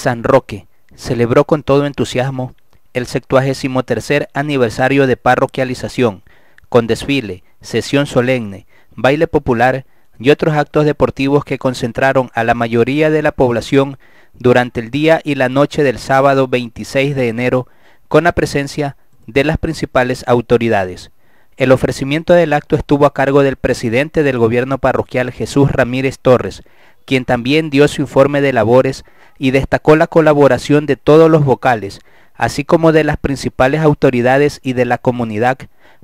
San Roque celebró con todo entusiasmo el tercer aniversario de parroquialización, con desfile, sesión solemne, baile popular y otros actos deportivos que concentraron a la mayoría de la población durante el día y la noche del sábado 26 de enero con la presencia de las principales autoridades. El ofrecimiento del acto estuvo a cargo del presidente del gobierno parroquial Jesús Ramírez Torres, quien también dio su informe de labores y destacó la colaboración de todos los vocales, así como de las principales autoridades y de la comunidad,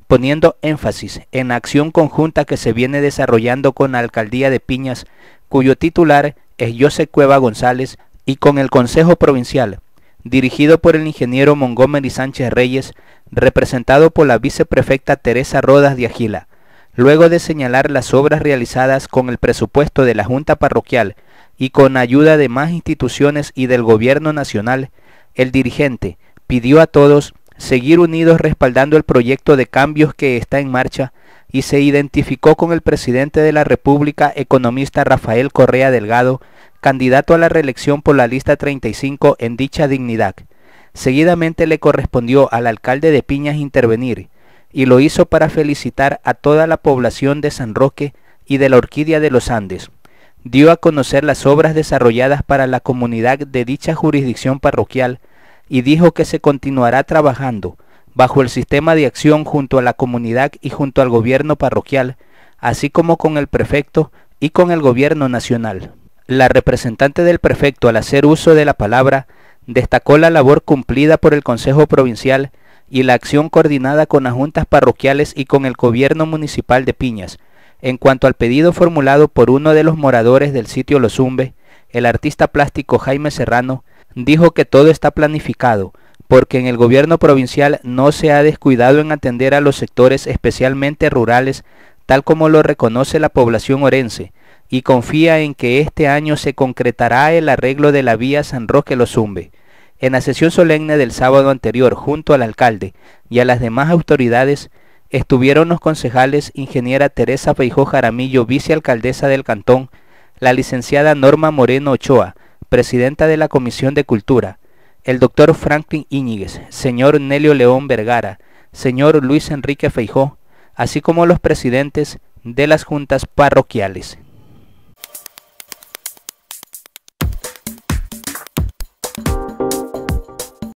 poniendo énfasis en la acción conjunta que se viene desarrollando con la Alcaldía de Piñas, cuyo titular es José Cueva González, y con el Consejo Provincial, dirigido por el ingeniero Montgomery Sánchez Reyes, representado por la viceprefecta Teresa Rodas de Agila, luego de señalar las obras realizadas con el presupuesto de la Junta Parroquial y con ayuda de más instituciones y del Gobierno Nacional, el dirigente pidió a todos seguir unidos respaldando el proyecto de cambios que está en marcha y se identificó con el presidente de la República, economista Rafael Correa Delgado, candidato a la reelección por la lista 35 en dicha dignidad. Seguidamente le correspondió al alcalde de Piñas intervenir, y lo hizo para felicitar a toda la población de San Roque y de la Orquídea de los Andes. Dio a conocer las obras desarrolladas para la comunidad de dicha jurisdicción parroquial y dijo que se continuará trabajando bajo el sistema de acción junto a la comunidad y junto al gobierno parroquial, así como con el prefecto y con el gobierno nacional. La representante del prefecto al hacer uso de la palabra Destacó la labor cumplida por el Consejo Provincial y la acción coordinada con las juntas parroquiales y con el gobierno municipal de Piñas. En cuanto al pedido formulado por uno de los moradores del sitio Lozumbe, el artista plástico Jaime Serrano dijo que todo está planificado, porque en el gobierno provincial no se ha descuidado en atender a los sectores especialmente rurales, tal como lo reconoce la población orense, y confía en que este año se concretará el arreglo de la vía San Roque-Lozumbe. En la sesión solemne del sábado anterior, junto al alcalde y a las demás autoridades, estuvieron los concejales ingeniera Teresa Feijó Jaramillo, vicealcaldesa del cantón, la licenciada Norma Moreno Ochoa, presidenta de la Comisión de Cultura, el doctor Franklin Íñiguez, señor Nelio León Vergara, señor Luis Enrique Feijó, así como los presidentes de las juntas parroquiales.